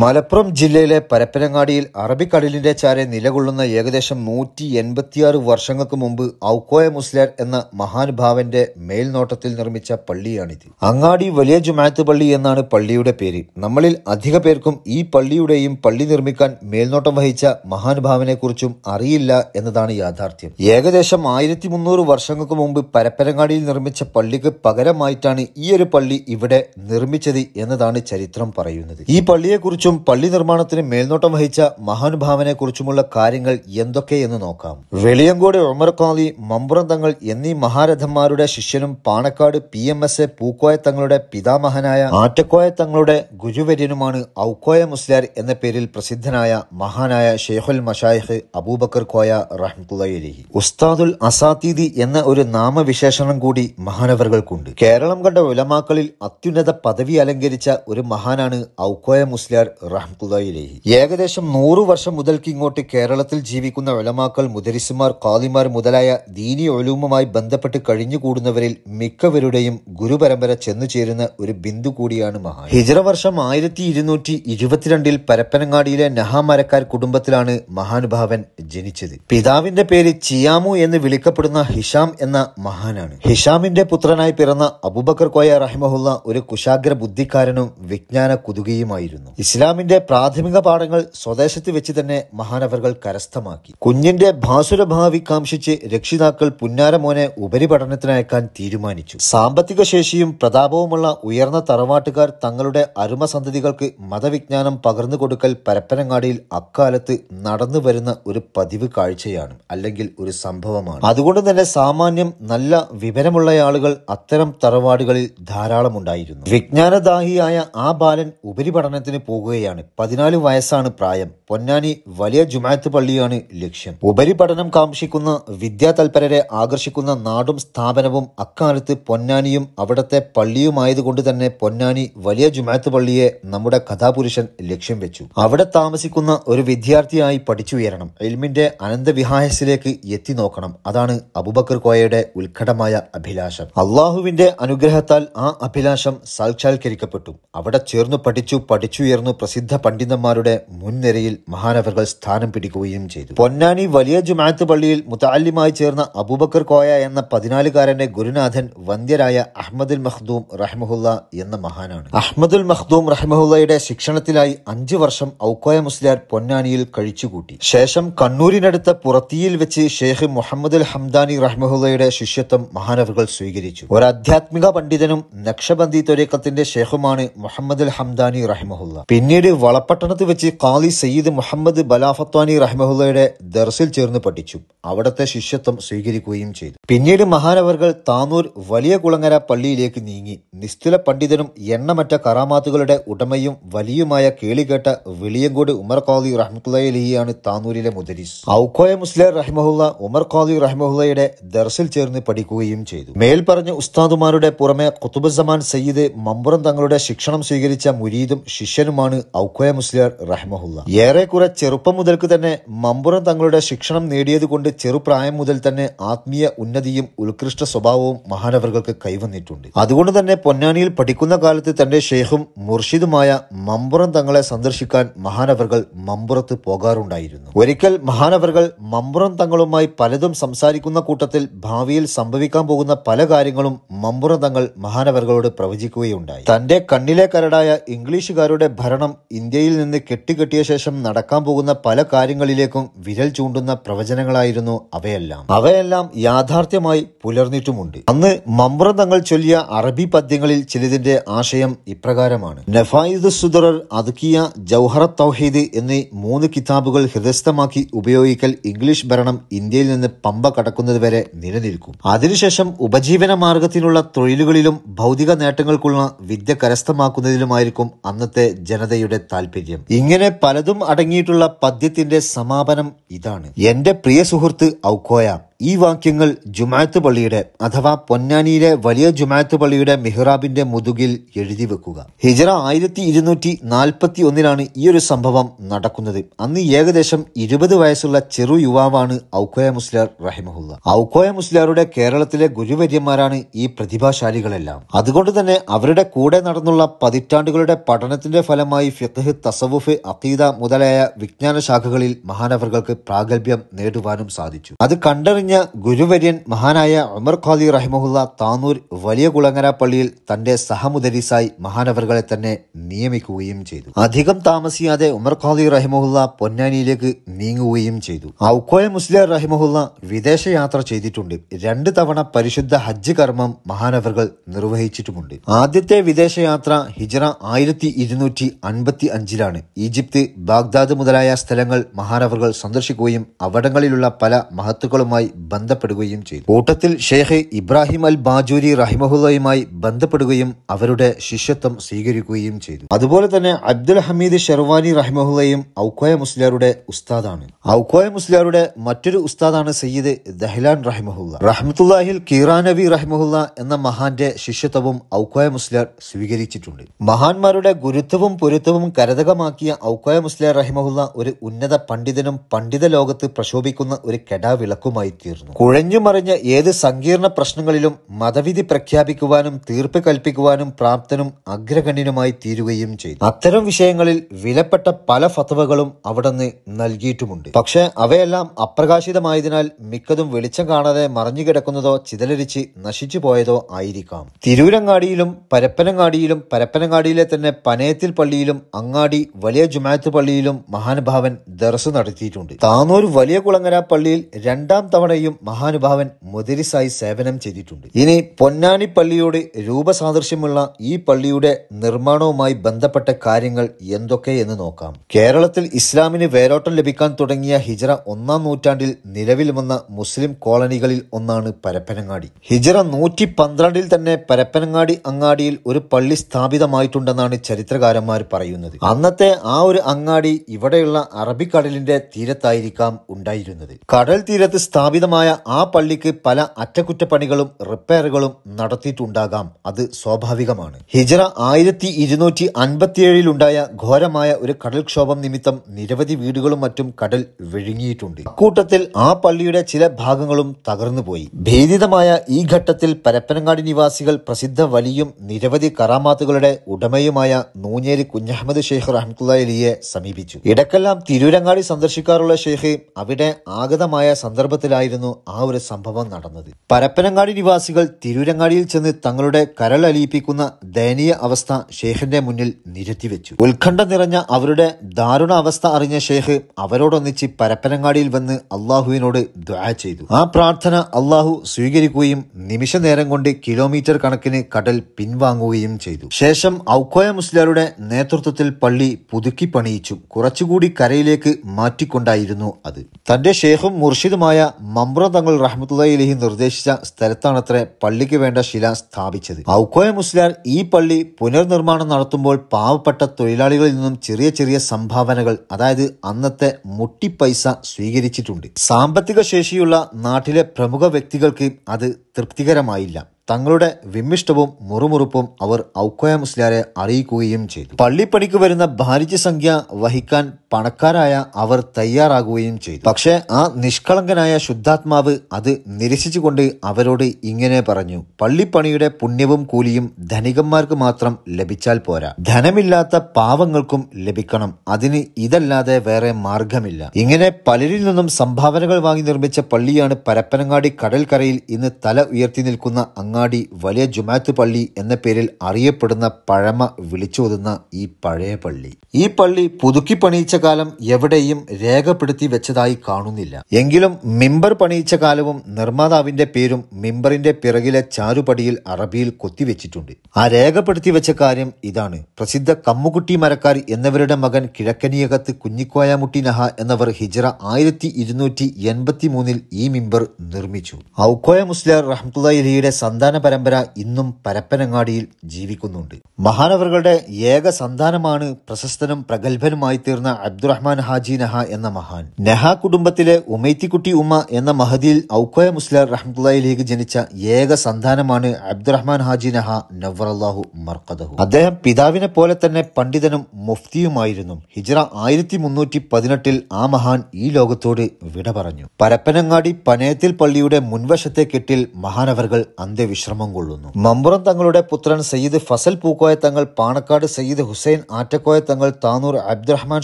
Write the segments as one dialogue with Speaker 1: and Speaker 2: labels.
Speaker 1: മലപ്പുറം ജില്ലയിലെ പരപ്പനങ്ങാടിയിൽ അറബിക്കടലിന്റെ ചാരെ നിലകൊള്ളുന്ന ഏകദേശം നൂറ്റി എൺപത്തിയാറ് വർഷങ്ങൾക്ക് മുമ്പ് ഔക്കോയ മുസ്ലിയർ എന്ന മഹാനുഭാവന്റെ മേൽനോട്ടത്തിൽ നിർമ്മിച്ച പള്ളിയാണിത് അങ്ങാടി വലിയ ജുമാത്ത് പള്ളി എന്നാണ് പള്ളിയുടെ പേര് നമ്മളിൽ അധിക പേർക്കും ഈ പള്ളിയുടെയും പള്ളി നിർമ്മിക്കാൻ മേൽനോട്ടം വഹിച്ച മഹാനുഭാവനെക്കുറിച്ചും അറിയില്ല എന്നതാണ് യാഥാർത്ഥ്യം ഏകദേശം ആയിരത്തി മുന്നൂറ് വർഷങ്ങൾക്ക് മുമ്പ് പരപ്പനങ്ങാടിയിൽ നിർമ്മിച്ച പള്ളിക്ക് പകരമായിട്ടാണ് ഈ ഒരു പള്ളി ഇവിടെ നിർമ്മിച്ചത് എന്നതാണ് ചരിത്രം പറയുന്നത് ഈ പള്ളിയെക്കുറിച്ച് കുറിച്ചും പള്ളി നിർമ്മാണത്തിന് മേൽനോട്ടം വഹിച്ച മഹാനുഭാവനെ കുറിച്ചുമുള്ള കാര്യങ്ങൾ എന്തൊക്കെയെന്ന് നോക്കാം വെളിയങ്കോട് ഒമർക്കാലി മമ്പുറം തങ്ങൾ എന്നീ മഹാരഥന്മാരുടെ ശിഷ്യനും Panakkad P M S A Pookoya തങ്ങളുടെ പിതാമഹനായ ആറ്റക്കോയ തങ്ങളുടെ ഗുരുവര്യനുമാണ് ഔക്കോയ മുസ്ലിയാർ എന്ന പേരിൽ പ്രസിദ്ധനായ മഹാനായ ഷെയ്ഖുൽ മഷായിഖ് അബൂബക്കർ കോയ റഹ്മുലി ഉസ്താദുൽ അസാത്തീദി എന്ന ഒരു നാമവിശേഷണം കൂടി മഹാനവർകൾക്കുണ്ട് കേരളം കണ്ട ഉലമാക്കളിൽ അത്യുന്നത പദവി അലങ്കരിച്ച ഒരു മഹാനാണ് ഔക്കോയ മുസ്ലിയാർ റഹ്മുദായിലേഹി ഏകദേശം നൂറു വർഷം മുതൽക്ക് ഇങ്ങോട്ട് കേരളത്തിൽ ജീവിക്കുന്ന ഒലമാക്കൾ മുദരിസുമാർ കാലിമാർ മുതലായ ദീനി ഒലൂമുമായി ബന്ധപ്പെട്ട് കഴിഞ്ഞുകൂടുന്നവരിൽ മിക്കവരുടെയും ഗുരുപരമ്പര ചെന്നു ചേരുന്ന ഒരു ബിന്ദു കൂടിയാണ് മഹാൻ ഹിജറ വർഷം ആയിരത്തി ഇരുന്നൂറ്റി ഇരുപത്തിരണ്ടിൽ പരപ്പനങ്ങാടിയിലെ നഹാമരക്കാർ കുടുംബത്തിലാണ് മഹാനുഭാവൻ ജനിച്ചത് പിതാവിന്റെ പേര് ചിയാമു എന്ന് വിളിക്കപ്പെടുന്ന ഹിഷാം എന്ന മഹാനാണ് ഹിഷാമിന്റെ പുത്രനായി പിറന്ന അബൂബക്കർ കോയ റഹിമഹുള്ള ഒരു കുശാഗ്ര ബുദ്ധിക്കാരനും വിജ്ഞാന കുതുകയുമായിരുന്നു ഇസ്ലാം ഇസ്ലാമിന്റെ പ്രാഥമിക പാഠങ്ങൾ സ്വദേശത്ത് വെച്ച് തന്നെ മഹാനവറുകൾ കരസ്ഥമാക്കി കുഞ്ഞിന്റെ ഭാസുരഭാവി കാംക്ഷിച്ച് രക്ഷിതാക്കൾ പുന്നാരമോനെ ഉപരിപഠനത്തിനയക്കാൻ തീരുമാനിച്ചു സാമ്പത്തിക ശേഷിയും പ്രതാപവുമുള്ള ഉയർന്ന തറവാട്ടുകാർ തങ്ങളുടെ അരുമ സന്തതികൾക്ക് മതവിജ്ഞാനം പകർന്നു കൊടുക്കൽ പരപ്പനങ്ങാടിയിൽ അക്കാലത്ത് നടന്നു വരുന്ന ഒരു പതിവ് കാഴ്ചയാണ് അല്ലെങ്കിൽ ഒരു സംഭവമാണ് അതുകൊണ്ട് തന്നെ സാമാന്യം നല്ല വിവരമുള്ള ആളുകൾ അത്തരം തറവാടുകളിൽ ധാരാളമുണ്ടായിരുന്നു വിജ്ഞാനദാഹിയായ ആ ബാലൻ ഉപരിപഠനത്തിന് പോകുക പോവുകയാണ് പതിനാല് വയസ്സാണ് പ്രായം പൊന്നാനി വലിയ ജുമാത്ത് പള്ളിയാണ് ലക്ഷ്യം ഉപരിപഠനം കാക്ഷിക്കുന്ന വിദ്യാതൽപരരെ ആകർഷിക്കുന്ന നാടും സ്ഥാപനവും അക്കാലത്ത് പൊന്നാനിയും അവിടത്തെ പള്ളിയുമായതുകൊണ്ട് തന്നെ പൊന്നാനി വലിയ ജുമാത്ത് പള്ളിയെ നമ്മുടെ കഥാപുരുഷൻ ലക്ഷ്യം വെച്ചു അവിടെ താമസിക്കുന്ന ഒരു വിദ്യാർത്ഥിയായി പഠിച്ചുയരണം എൽമിന്റെ അനന്തവിഹായസിലേക്ക് എത്തി നോക്കണം അതാണ് അബുബക്കർ കോയയുടെ ഉത്കടമായ അഭിലാഷം അള്ളാഹുവിന്റെ അനുഗ്രഹത്താൽ ആ അഭിലാഷം സാക്ഷാത്കരിക്കപ്പെട്ടു അവിടെ ചേർന്നു പഠിച്ചു പഠിച്ചുയർന്നു പ്രസിദ്ധ പണ്ഡിതന്മാരുടെ മുൻനിരയിൽ മഹാനവറുകൾ സ്ഥാനം പിടിക്കുകയും ചെയ്തു പൊന്നാനി വലിയ ജുമാഅത്ത് പള്ളിയിൽ മുത്താലിമായി ചേർന്ന അബൂബക്കർ കോയ എന്ന പതിനാലുകാരന്റെ ഗുരുനാഥൻ വന്ധ്യരായ അഹമ്മദുൽ മഹ്ദൂം റഹ്മുല്ല എന്ന മഹാനാണ് അഹമ്മദുൽ മഹ്ദൂം റഹ്മുല്ലയുടെ ശിക്ഷണത്തിലായി അഞ്ചു വർഷം ഔക്കോയ മുസ്ലിയാർ പൊന്നാനിയിൽ കഴിച്ചുകൂട്ടി ശേഷം കണ്ണൂരിനടുത്ത പുറത്തിയിൽ വെച്ച് ഷെയ്ഖ് മുഹമ്മദുൽ ഹംദാനി റഹ്മുല്ലയുടെ ശിഷ്യത്വം മഹാനവറുകൾ സ്വീകരിച്ചു ഒരു ആധ്യാത്മിക പണ്ഡിതനും നക്ഷബന്ദി തൊരീക്കത്തിന്റെ ഷെയ്ഖുമാണ് മുഹമ്മദ് ഹംദാനി റഹ്മുല്ല പിന്നെ പിന്നീട് വളപട്ടണത്ത് വെച്ച് ഖാലി സയ്യിദ് മുഹമ്മദ് ബലാഫത്വാനി റഹ്മഹുല്ലയുടെ ദർസിൽ ചേർന്ന് പഠിച്ചു അവിടത്തെ ശിഷ്യത്വം സ്വീകരിക്കുകയും ചെയ്തു പിന്നീട് മഹാനവർകൾ താനൂർ വലിയ കുളങ്ങര പള്ളിയിലേക്ക് നീങ്ങി നിസ്തുല പണ്ഡിതനും എണ്ണമറ്റ കറാമാത്തുകളുടെ ഉടമയും വലിയുമായ കേളികേട്ട വെളിയങ്കോട് ഉമർ ഖാലി റഹ്മുല്ലയിലെയാണ് താനൂരിലെ മുദരിസ് ഔക്കോയ മുസ്ലിർ റഹ്മഹുല്ല ഉമർ ഖാലി റഹ്മഹുല്ലയുടെ ദർസിൽ ചേർന്ന് പഠിക്കുകയും ചെയ്തു മേൽപ്പറഞ്ഞ ഉസ്താദുമാരുടെ പുറമെ കുത്തുബുസമാൻ സയ്യിദ് മമ്പുറം തങ്ങളുടെ ശിക്ഷണം സ്വീകരിച്ച മുരീദും ശിഷ്യനുമാണ് ഔക്കോയ മുസ്ലിയാർ റഹ്മഹുല്ല ഏറെക്കുറെ ചെറുപ്പം മുതൽക്ക് തന്നെ മമ്പുറം തങ്ങളുടെ ശിക്ഷണം നേടിയതുകൊണ്ട് ചെറുപ്രായം മുതൽ തന്നെ ആത്മീയ ഉന്നതിയും ഉത്കൃഷ്ട സ്വഭാവവും മഹാനവർകൾക്ക് കൈവന്നിട്ടുണ്ട് അതുകൊണ്ട് തന്നെ പൊന്നാനിയിൽ പഠിക്കുന്ന കാലത്ത് തന്റെ ഷെയ്ഖും മുർഷിദുമായ മമ്പുറം തങ്ങളെ സന്ദർശിക്കാൻ മഹാനവർകൾ മമ്പുറത്ത് പോകാറുണ്ടായിരുന്നു ഒരിക്കൽ മഹാനവർകൾ മമ്പുറം തങ്ങളുമായി പലതും സംസാരിക്കുന്ന കൂട്ടത്തിൽ ഭാവിയിൽ സംഭവിക്കാൻ പോകുന്ന പല കാര്യങ്ങളും മമ്പുറം തങ്ങൾ മഹാനവറുകളോട് പ്രവചിക്കുകയുണ്ടായി തന്റെ കണ്ണിലെ കരടായ ഇംഗ്ലീഷുകാരുടെ ഭരണം കാരണം ഇന്ത്യയിൽ നിന്ന് കെട്ടിക്കെട്ടിയ ശേഷം നടക്കാൻ പോകുന്ന പല കാര്യങ്ങളിലേക്കും വിരൽ ചൂണ്ടുന്ന പ്രവചനങ്ങളായിരുന്നു അവയെല്ലാം അവയെല്ലാം യാഥാർത്ഥ്യമായി പുലർന്നിട്ടുമുണ്ട് അന്ന് മമ്ര തങ്ങൾ ചൊല്ലിയ അറബി പദ്യങ്ങളിൽ ചിലതിന്റെ ആശയം ഇപ്രകാരമാണ് നഫായിദ് സുദറർ അതുക്കിയ ജൗഹറ തൗഹീദ് എന്നീ മൂന്ന് കിതാബുകൾ ഹൃദയസ്ഥമാക്കി ഉപയോഗിക്കൽ ഇംഗ്ലീഷ് ഭരണം ഇന്ത്യയിൽ നിന്ന് പമ്പ കടക്കുന്നതുവരെ നിലനിൽക്കും അതിനുശേഷം ഉപജീവന മാർഗത്തിനുള്ള തൊഴിലുകളിലും ഭൗതിക നേട്ടങ്ങൾക്കുള്ള വിദ്യ കരസ്ഥമാക്കുന്നതിലുമായിരിക്കും അന്നത്തെ ജനതയെ ജനതയുടെ താല്പര്യം ഇങ്ങനെ പലതും അടങ്ങിയിട്ടുള്ള പദ്യത്തിന്റെ സമാപനം ഇതാണ് എന്റെ പ്രിയ സുഹൃത്ത് ഔക്കോയ ഈ വാക്യങ്ങൾ ജുമാത്ത് പള്ളിയുടെ അഥവാ പൊന്നാനിയിലെ വലിയ ജുമാത്ത് പള്ളിയുടെ മെഹ്റാബിന്റെ മുതുകിൽ എഴുതി വെക്കുക ഹിജറ ആയിരത്തി ഇരുന്നൂറ്റി നാൽപ്പത്തി ഒന്നിലാണ് ഈ ഒരു സംഭവം നടക്കുന്നത് അന്ന് ഏകദേശം ഇരുപത് വയസ്സുള്ള ചെറു യുവാവാണ് ഔക്കോയ മുസ്ലിയാർ റഹിമഹുല്ല ഔക്കോയ മുസ്ലിയാരുടെ കേരളത്തിലെ ഗുരുവര്യന്മാരാണ് ഈ പ്രതിഭാശാലികളെല്ലാം അതുകൊണ്ട് തന്നെ അവരുടെ കൂടെ നടന്നുള്ള പതിറ്റാണ്ടുകളുടെ പഠനത്തിന്റെ ഫലമായി ഫിത്തഹ് തസവുഫ് അഖീദ മുതലായ വിജ്ഞാന ശാഖകളിൽ മഹാനവർകൾക്ക് പ്രാഗൽഭ്യം നേടുവാനും സാധിച്ചു അത് കണ്ടറിഞ്ഞ കഴിഞ്ഞ ഗുരുവര്യൻ മഹാനായ ഉമർ ഖാദി റഹിമഹുല്ല താനൂർ വലിയ കുളങ്ങര പള്ളിയിൽ തന്റെ സഹമുദരിസായി മഹാനവറുകളെ തന്നെ നിയമിക്കുകയും ചെയ്തു അധികം താമസിയാതെ ഉമർ ഖാദി റഹിമഹുല്ല പൊന്നാനിയിലേക്ക് നീങ്ങുകയും ചെയ്തു ഔക്കോയ മുസ്ലിം റഹിമഹുല്ല വിദേശയാത്ര ചെയ്തിട്ടുണ്ട് രണ്ട് തവണ പരിശുദ്ധ ഹജ്ജ് കർമ്മം മഹാനവറുകൾ നിർവഹിച്ചിട്ടുമുണ്ട് ആദ്യത്തെ വിദേശയാത്ര ഹിജറ ആയിരത്തി ഇരുന്നൂറ്റി അൻപത്തി അഞ്ചിലാണ് ഈജിപ്ത് ബാഗ്ദാദ് മുതലായ സ്ഥലങ്ങൾ മഹാനവറുകൾ സന്ദർശിക്കുകയും അവിടങ്ങളിലുള്ള പല മഹത്തുക്കളുമായി ബന്ധപ്പെടുകയും ചെയ്തു കൂട്ടത്തിൽ ഷെയ്ഖ് ഇബ്രാഹിം അൽ ബാജൂരി റഹിമഹുല്ലയുമായി ബന്ധപ്പെടുകയും അവരുടെ ശിഷ്യത്വം സ്വീകരിക്കുകയും ചെയ്തു അതുപോലെ തന്നെ അബ്ദുൽ ഹമീദ് ഷെർവാനി റഹിമഹുല്ലയും ഔക്കോയ മുസ്ലിയാരുടെ ഉസ്താദാണ് ഔക്കോയ മുസ്ലിയാരുടെ മറ്റൊരു ഉസ്താദാണ് സയ്യിദ് ദഹ്ലാൻ റഹിമഹുല്ല റഹ്മത്തുല്ലാഹിൽ കീറാനബി റഹിമഹുല്ല എന്ന മഹാന്റെ ശിഷ്യത്വവും ഔക്കോയ മുസ്ലിയാർ സ്വീകരിച്ചിട്ടുണ്ട് മഹാന്മാരുടെ ഗുരുത്വവും പൊരുത്തവും കരതകമാക്കിയ ഔക്കോയ മുസ്ലിയാർ റഹിമഹുല്ല ഒരു ഉന്നത പണ്ഡിതനും പണ്ഡിത ലോകത്ത് പ്രശോഭിക്കുന്ന ഒരു കെടാവിളക്കുമായി തീർന്നു കുഴഞ്ഞുമറിഞ്ഞ ഏത് സങ്കീർണ പ്രശ്നങ്ങളിലും മതവിധി പ്രഖ്യാപിക്കുവാനും തീർപ്പ് കൽപ്പിക്കുവാനും പ്രാപ്തനും അഗ്രഗണ്യനുമായി തീരുകയും ചെയ്തു അത്തരം വിഷയങ്ങളിൽ വിലപ്പെട്ട പല ഫത്തവകളും അവിടുന്ന് നൽകിയിട്ടുമുണ്ട് പക്ഷേ അവയെല്ലാം അപ്രകാശിതമായതിനാൽ മിക്കതും വെളിച്ചം കാണാതെ മറിഞ്ഞു കിടക്കുന്നതോ ചിതലരിച്ച് നശിച്ചു പോയതോ ആയിരിക്കാം തിരൂരങ്ങാടിയിലും പരപ്പനങ്ങാടിയിലും പരപ്പനങ്ങാടിയിലെ തന്നെ പനയത്തിൽ പള്ളിയിലും അങ്ങാടി വലിയ ജുമാത്ത് പള്ളിയിലും മഹാനുഭാവൻ ദർസ് നടത്തിയിട്ടുണ്ട് താനൂർ വലിയ കുളങ്ങര പള്ളിയിൽ രണ്ടാം തവണ തവണയും മഹാനുഭാവൻ മുതിരിസായി സേവനം ചെയ്തിട്ടുണ്ട് ഇനി പൊന്നാനി പള്ളിയോട് രൂപസാദൃശ്യമുള്ള ഈ പള്ളിയുടെ നിർമ്മാണവുമായി ബന്ധപ്പെട്ട കാര്യങ്ങൾ എന്തൊക്കെ എന്ന് നോക്കാം കേരളത്തിൽ ഇസ്ലാമിന് വേരോട്ടം ലഭിക്കാൻ തുടങ്ങിയ ഹിജറ ഒന്നാം നൂറ്റാണ്ടിൽ നിലവിൽ വന്ന മുസ്ലിം കോളനികളിൽ ഒന്നാണ് പരപ്പനങ്ങാടി ഹിജറ നൂറ്റി പന്ത്രണ്ടിൽ തന്നെ പരപ്പനങ്ങാടി അങ്ങാടിയിൽ ഒരു പള്ളി സ്ഥാപിതമായിട്ടുണ്ടെന്നാണ് ചരിത്രകാരന്മാർ പറയുന്നത് അന്നത്തെ ആ ഒരു അങ്ങാടി ഇവിടെയുള്ള അറബിക്കടലിന്റെ തീരത്തായിരിക്കാം ഉണ്ടായിരുന്നത് കടൽ തീരത്ത് സ്ഥാപിത സ്ഥാപിതമായ ആ പള്ളിക്ക് പല അറ്റകുറ്റപ്പണികളും റിപ്പയറുകളും നടത്തിയിട്ടുണ്ടാകാം അത് സ്വാഭാവികമാണ് ഹിജറ ആയിരത്തി ഇരുന്നൂറ്റി അൻപത്തിയേഴിലുണ്ടായ ഘോരമായ ഒരു കടൽക്ഷോഭം നിമിത്തം നിരവധി വീടുകളും മറ്റും കടൽ വിഴുങ്ങിയിട്ടുണ്ട് അക്കൂട്ടത്തിൽ ആ പള്ളിയുടെ ചില ഭാഗങ്ങളും തകർന്നുപോയി ഭേദിതമായ ഈ ഘട്ടത്തിൽ പരപ്പനങ്ങാടി നിവാസികൾ പ്രസിദ്ധ വലിയും നിരവധി കറാമാത്തുകളുടെ ഉടമയുമായ നൂഞ്ഞേരി കുഞ്ഞഹമ്മദ് ഷെയ്ഖ് റഹ്മുല്ലിയെ സമീപിച്ചു ഇടക്കെല്ലാം തിരൂരങ്ങാടി സന്ദർശിക്കാറുള്ള ഷെയ്ഖ് അവിടെ ആഗതമായ സന്ദർഭത്തിലായിരുന്നു ആയിരുന്നു ആ ഒരു സംഭവം നടന്നത് പരപ്പനങ്ങാടി നിവാസികൾ തിരൂരങ്ങാടിയിൽ ചെന്ന് തങ്ങളുടെ അലിയിപ്പിക്കുന്ന ദയനീയ അവസ്ഥ ഷെയ്ഖിന്റെ മുന്നിൽ നിരത്തിവെച്ചു ഉത്കണ്ഠ നിറഞ്ഞ അവരുടെ ദാരുണ അവസ്ഥ അറിഞ്ഞ ഷെയ്ഖ് അവരോടൊന്നിച്ച് പരപ്പനങ്ങാടിയിൽ വന്ന് അള്ളാഹുവിനോട് ദ്വാ ചെയ്തു ആ പ്രാർത്ഥന അള്ളാഹു സ്വീകരിക്കുകയും നിമിഷ നേരം കൊണ്ട് കിലോമീറ്റർ കണക്കിന് കടൽ പിൻവാങ്ങുകയും ചെയ്തു ശേഷം ഔക്കോയ മുസ്ലിയാരുടെ നേതൃത്വത്തിൽ പള്ളി പുതുക്കി പണിയിച്ചു കുറച്ചുകൂടി കരയിലേക്ക് മാറ്റിക്കൊണ്ടായിരുന്നു അത് തന്റെ ഷെയ്ഖും മുർഷിദുമായ മമ്പ്ര തങ്ങൾ റഹ്മത്തുല്ലായി നിർദ്ദേശിച്ച സ്ഥലത്താണത്രേ പള്ളിക്ക് വേണ്ട ശില സ്ഥാപിച്ചത് ഔക്കോയ മുസ്ലിയാർ ഈ പള്ളി പുനർനിർമ്മാണം നടത്തുമ്പോൾ പാവപ്പെട്ട തൊഴിലാളികളിൽ നിന്നും ചെറിയ ചെറിയ സംഭാവനകൾ അതായത് അന്നത്തെ മുട്ടിപ്പൈസ സ്വീകരിച്ചിട്ടുണ്ട് സാമ്പത്തിക ശേഷിയുള്ള നാട്ടിലെ പ്രമുഖ വ്യക്തികൾക്ക് അത് തൃപ്തികരമായില്ല തങ്ങളുടെ വിമ്മിഷ്ടവും മുറുമുറുപ്പും അവർ ഔക്കോയ മുസ്ലിയാരെ അറിയിക്കുകയും ചെയ്തു പള്ളിപ്പണിക്ക് വരുന്ന ഭാരിച്ച സംഖ്യ വഹിക്കാൻ പണക്കാരായ അവർ തയ്യാറാകുകയും ചെയ്തു പക്ഷേ ആ നിഷ്കളങ്കനായ ശുദ്ധാത്മാവ് അത് നിരസിച്ചുകൊണ്ട് അവരോട് ഇങ്ങനെ പറഞ്ഞു പള്ളിപ്പണിയുടെ പുണ്യവും കൂലിയും ധനികന്മാർക്ക് മാത്രം ലഭിച്ചാൽ പോരാ ധനമില്ലാത്ത പാവങ്ങൾക്കും ലഭിക്കണം അതിന് ഇതല്ലാതെ വേറെ മാർഗമില്ല ഇങ്ങനെ പലരിൽ നിന്നും സംഭാവനകൾ വാങ്ങി നിർമ്മിച്ച പള്ളിയാണ് പരപ്പനങ്ങാടി കടൽക്കരയിൽ ഇന്ന് തല ഉയർത്തി നിൽക്കുന്ന അങ്ങാടി അങ്ങാടി വലിയ ജുമാത്ത് പള്ളി എന്ന പേരിൽ അറിയപ്പെടുന്ന പഴമ വിളിച്ചോതുന്ന ഈ പഴയ പള്ളി ഈ പള്ളി പുതുക്കി പണിയിച്ച കാലം എവിടെയും രേഖപ്പെടുത്തി വെച്ചതായി കാണുന്നില്ല എങ്കിലും മിമ്പർ പണിയിച്ച കാലവും നിർമ്മാതാവിന്റെ പേരും മിമ്പറിന്റെ പിറകിലെ ചാരുപടിയിൽ അറബിയിൽ കൊത്തിവെച്ചിട്ടുണ്ട് ആ രേഖപ്പെടുത്തി വെച്ച കാര്യം ഇതാണ് പ്രസിദ്ധ കമ്മുകുട്ടി മരക്കാർ എന്നവരുടെ മകൻ കിഴക്കനിയകത്ത് കുഞ്ഞിക്കോയാമുട്ടി നഹ എന്നവർ ഹിജറ ആയിരത്തി ഇരുന്നൂറ്റി എൺപത്തി മൂന്നിൽ ഈ മിമ്പർ നിർമ്മിച്ചു ഔക്കോയ മുസ്ലിയാർ റഹ്മുല്ലയുടെ സന്താന സന്താന പരമ്പര ഇന്നും പരപ്പനങ്ങാടിയിൽ ജീവിക്കുന്നുണ്ട് മഹാനവറുകളുടെ ഏക സന്താനമാണ് പ്രശസ്തനും പ്രഗത്ഭനുമായി തീർന്ന അബ്ദുറഹ്മാൻ ഹാജി നഹ എന്ന മഹാൻ നെഹ കുടുംബത്തിലെ ഉമൈത്തിക്കുട്ടി ഉമ്മ എന്ന മഹദിയിൽ ഔക്കോയ മുസ്ലിം റഹ്മുല്ലായിലേക്ക് ജനിച്ച ഏക സന്താനമാണ് അബ്ദുറഹ്മാൻ ഹാജി നഹ നവറല്ലാഹു മർക്കദഹു അദ്ദേഹം പിതാവിനെ പോലെ തന്നെ പണ്ഡിതനും മുഫ്തിയുമായിരുന്നു ഹിജ്ര ആയിരത്തി മുന്നൂറ്റി പതിനെട്ടിൽ ആ മഹാൻ ഈ ലോകത്തോട് വിട പറഞ്ഞു പരപ്പനങ്ങാടി പനയത്തിൽ പള്ളിയുടെ മുൻവശത്തെ കെട്ടിൽ മഹാനവറുകൾ അന്ത്യ വിശ്രമം കൊള്ളുന്നു മമ്പുറം തങ്ങളുടെ പുത്രൻ സയ്യിദ് ഫസൽ പൂക്കോയ തങ്ങൾ പാണക്കാട് സയ്യിദ് ഹുസൈൻ ആറ്റക്കോയ തങ്ങൾ താനൂർ അബ്ദുറഹ്മാൻ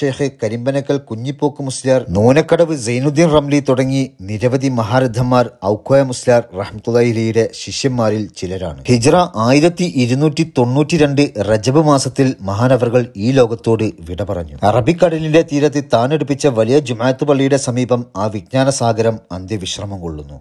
Speaker 1: ഷെയ്ഖ് കരിമ്പനക്കൽ കുഞ്ഞിപ്പോക്ക് മുസ്ലിയാർ നൂനക്കടവ് സൈനുദ്ദീൻ റംലി തുടങ്ങി നിരവധി മഹാരഥന്മാർ ഔക്കോയ മുസ്ലിയാർ റഹ്മത്തുലഹിലിയുടെ ശിഷ്യന്മാരിൽ ചിലരാണ് ഹിജ്റ ആയിരത്തി ഇരുന്നൂറ്റി തൊണ്ണൂറ്റി രണ്ട് റജബ് മാസത്തിൽ മഹാനവറുകൾ ഈ ലോകത്തോട് വിട പറഞ്ഞു അറബിക്കടലിന്റെ തീരത്ത് താനെടുപ്പിച്ച വലിയ ജുമാത്ത് പള്ളിയുടെ സമീപം ആ വിജ്ഞാനസാഗരം അന്ത്യവിശ്രമം കൊള്ളുന്നു